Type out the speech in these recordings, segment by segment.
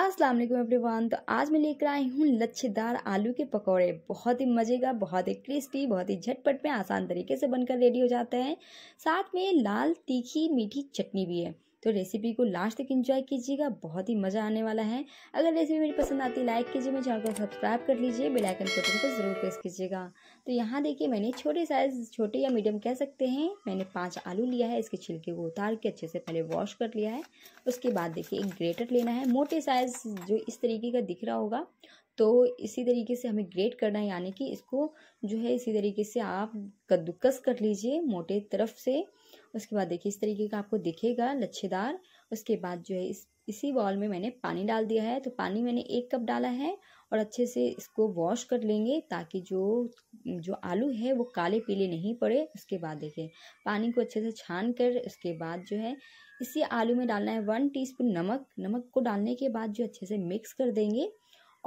अस्सलाम वालेकुम एवरीवन तो आज मैं लेकर आई हूँ लच्छेदार आलू के पकौड़े बहुत ही मज़े का बहुत ही क्रिस्पी बहुत ही झटपट में आसान तरीके से बनकर रेडी हो जाते हैं साथ में लाल तीखी मीठी चटनी भी है तो रेसिपी को लास्ट तक इंजॉय कीजिएगा बहुत ही मज़ा आने वाला है अगर रेसिपी मेरी पसंद आती है लाइक कीजिए मेरे चैनल को सब्सक्राइब कर लीजिए बेलाइकन बटन को ज़रूर प्रेस कीजिएगा तो यहाँ देखिए मैंने छोटे साइज छोटे या मीडियम कह सकते हैं मैंने पाँच आलू लिया है इसके छिलके को उतार के अच्छे से पहले वॉश कर लिया है उसके बाद देखिए एक ग्रेटर लेना है मोटे साइज़ जो इस तरीके का दिख रहा होगा तो इसी तरीके से हमें ग्रेट करना है यानी कि इसको जो है इसी तरीके से आप कद्दूकस कर लीजिए मोटे तरफ से उसके बाद देखिए इस तरीके का आपको दिखेगा लच्छेदार उसके बाद जो है इस इसी बॉल में मैंने पानी डाल दिया है तो पानी मैंने एक कप डाला है और अच्छे से इसको वॉश कर लेंगे ताकि जो जो आलू है वो काले पीले नहीं पड़े उसके बाद देखिए पानी को अच्छे से छान कर उसके बाद जो है इसी आलू में डालना है वन टीस्पून नमक नमक को डालने के बाद जो अच्छे से मिक्स कर देंगे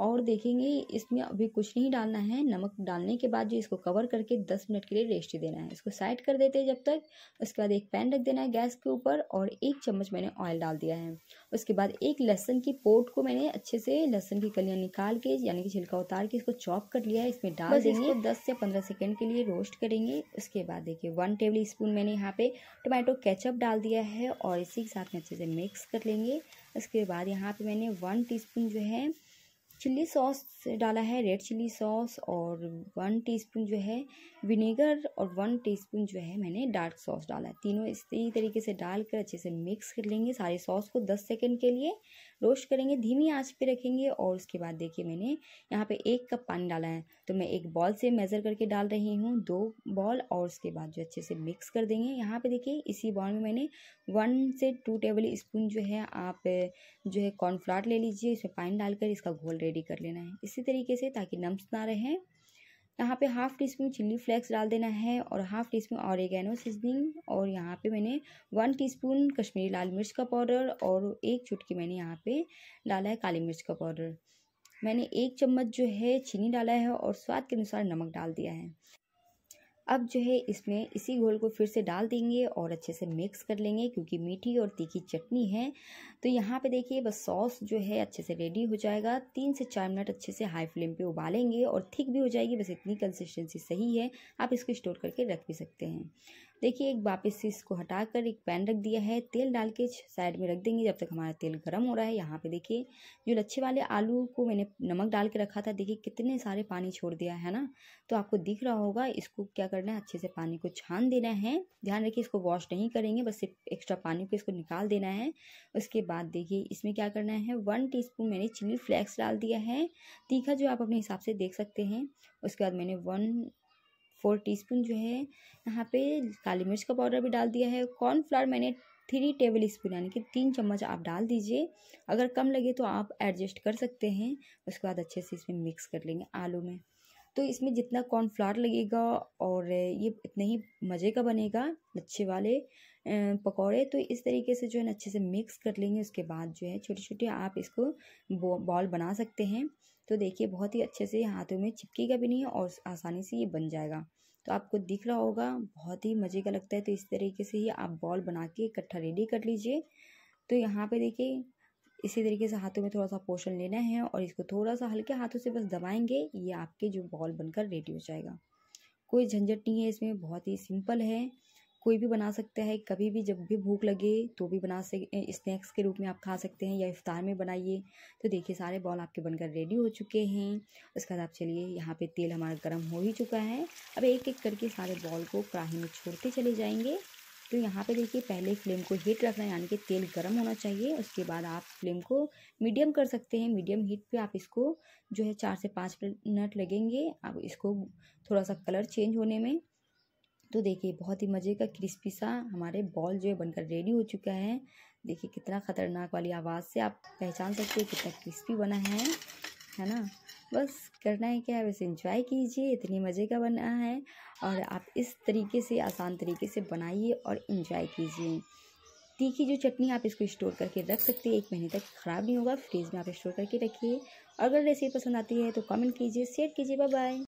और देखेंगे इसमें अभी कुछ नहीं डालना है नमक डालने के बाद जो इसको कवर करके दस मिनट के लिए रेस्ट देना है इसको साइड कर देते हैं जब तक उसके बाद एक पैन रख देना है गैस के ऊपर और एक चम्मच मैंने ऑयल डाल दिया है उसके बाद एक लहसुन की पोट को मैंने अच्छे से लहसुन की कलियाँ निकाल के यानी कि छिलका उतार के इसको चॉप कर लिया है इसमें डाल देंगे दस से पंद्रह सेकेंड के लिए रोस्ट करेंगे उसके बाद देखिए वन टेबल स्पून मैंने यहाँ पर टोमेटो कैचअप डाल दिया है और इसी के साथ में अच्छे से मिक्स कर लेंगे उसके बाद यहाँ पर मैंने वन टी जो है चिल्ली सॉस डाला है रेड चिल्ली सॉस और वन टीस्पून जो है विनेगर और वन टीस्पून जो है मैंने डार्क सॉस डाला है तीनों इसी तरीके से डालकर अच्छे से मिक्स कर लेंगे सारे सॉस को दस सेकेंड के लिए रोस्ट करेंगे धीमी आंच पे रखेंगे और उसके बाद देखिए मैंने यहाँ पे एक कप पानी डाला है तो मैं एक बॉल से मेज़र करके डाल रही हूँ दो बॉल और उसके बाद जो अच्छे से मिक्स कर देंगे यहाँ पे देखिए इसी बॉल में मैंने वन से टू टेबल स्पून जो है आप जो है कॉर्नफ्लावर ले लीजिए इसमें पानी डालकर इसका घोल रेडी कर लेना है इसी तरीके से ताकि नम्स ना रहें यहाँ पे half teaspoon chilli flakes डाल देना है और half teaspoon oregano seasoning और यहाँ पे मैंने वन टीस्पून कश्मीरी लाल मिर्च का पाउडर और एक चुटकी मैंने यहाँ पे डाला है काली मिर्च का पाउडर मैंने एक चम्मच जो है चीनी डाला है और स्वाद के अनुसार नमक डाल दिया है अब जो है इसमें इसी घोल को फिर से डाल देंगे और अच्छे से मिक्स कर लेंगे क्योंकि मीठी और तीखी चटनी है तो यहाँ पे देखिए बस सॉस जो है अच्छे से रेडी हो जाएगा तीन से चार मिनट अच्छे से हाई फ्लेम पे उबालेंगे और थिक भी हो जाएगी बस इतनी कंसिस्टेंसी सही है आप इसको स्टोर करके रख भी सकते हैं देखिए एक वापस से इसको हटा कर एक पैन रख दिया है तेल डाल के साइड में रख देंगे जब तक हमारा तेल गर्म हो रहा है यहाँ पे देखिए जो लच्छे वाले आलू को मैंने नमक डाल के रखा था देखिए कितने सारे पानी छोड़ दिया है ना तो आपको दिख रहा होगा इसको क्या करना है अच्छे से पानी को छान देना है ध्यान रखिए इसको वॉश नहीं करेंगे बस सिर्फ एक्स्ट्रा पानी को इसको निकाल देना है उसके बाद देखिए इसमें क्या करना है वन टी मैंने चिली फ्लैक्स डाल दिया है तीखा जो आप अपने हिसाब से देख सकते हैं उसके बाद मैंने वन फोर टीस्पून जो है यहाँ पे काली मिर्च का पाउडर भी डाल दिया है कॉर्नफ्लावर मैंने थ्री टेबल स्पून यानी कि तीन चम्मच आप डाल दीजिए अगर कम लगे तो आप एडजस्ट कर सकते हैं उसके बाद अच्छे से इसमें मिक्स कर लेंगे आलू में तो इसमें जितना कॉर्नफ्लावर लगेगा और ये इतने ही मज़े का बनेगा लच्छे वाले पकौड़े तो इस तरीके से जो है ना अच्छे से मिक्स कर लेंगे उसके बाद जो है छोटे छोटे आप इसको बॉल बना सकते हैं तो देखिए बहुत ही अच्छे से हाथों में चिपकेगा भी नहीं और आसानी से ये बन जाएगा तो आपको दिख रहा होगा बहुत ही मज़े का लगता है तो इस तरीके से ही आप बॉल बना के इकट्ठा रेडी कर लीजिए तो यहाँ पे देखिए इसी तरीके से हाथों में थोड़ा सा पोषण लेना है और इसको थोड़ा सा हल्के हाथों से बस दबाएंगे ये आपके जो बॉल बनकर रेडी हो जाएगा कोई झंझट नहीं है इसमें बहुत ही सिंपल है कोई भी बना सकता है कभी भी जब भी भूख लगे तो भी बना सक स्नैक्स के रूप में आप खा सकते हैं या इफ़ार में बनाइए तो देखिए सारे बॉल आपके बनकर रेडी हो चुके हैं उसके बाद आप चलिए यहाँ पे तेल हमारा गर्म हो ही चुका है अब एक एक करके सारे बॉल को कढ़ाही में छोड़ते चले जाएँगे तो यहाँ पे देखिए पहले फ्लेम को हीट रखना यानी कि तेल गर्म होना चाहिए उसके बाद आप फ्लेम को मीडियम कर सकते हैं मीडियम हीट पे आप इसको जो है चार से पाँच मिनट लगेंगे अब इसको थोड़ा सा कलर चेंज होने में तो देखिए बहुत ही मज़े का क्रिस्पी सा हमारे बॉल जो है बनकर रेडी हो चुका है देखिए कितना ख़तरनाक वाली आवाज़ से आप पहचान सकते हो कितना क्रिस्पी बना है है ना बस करना है क्या है बस इंजॉय कीजिए इतनी मज़े का बना है और आप इस तरीके से आसान तरीके से बनाइए और इंजॉय कीजिए तीखी जो चटनी आप इसको स्टोर करके रख सकते हैं एक महीने तक ख़राब नहीं होगा फ्रिज में आप स्टोर करके रखिए अगर रेसिपी पसंद आती है तो कमेंट कीजिए शेयर कीजिए बाय बाय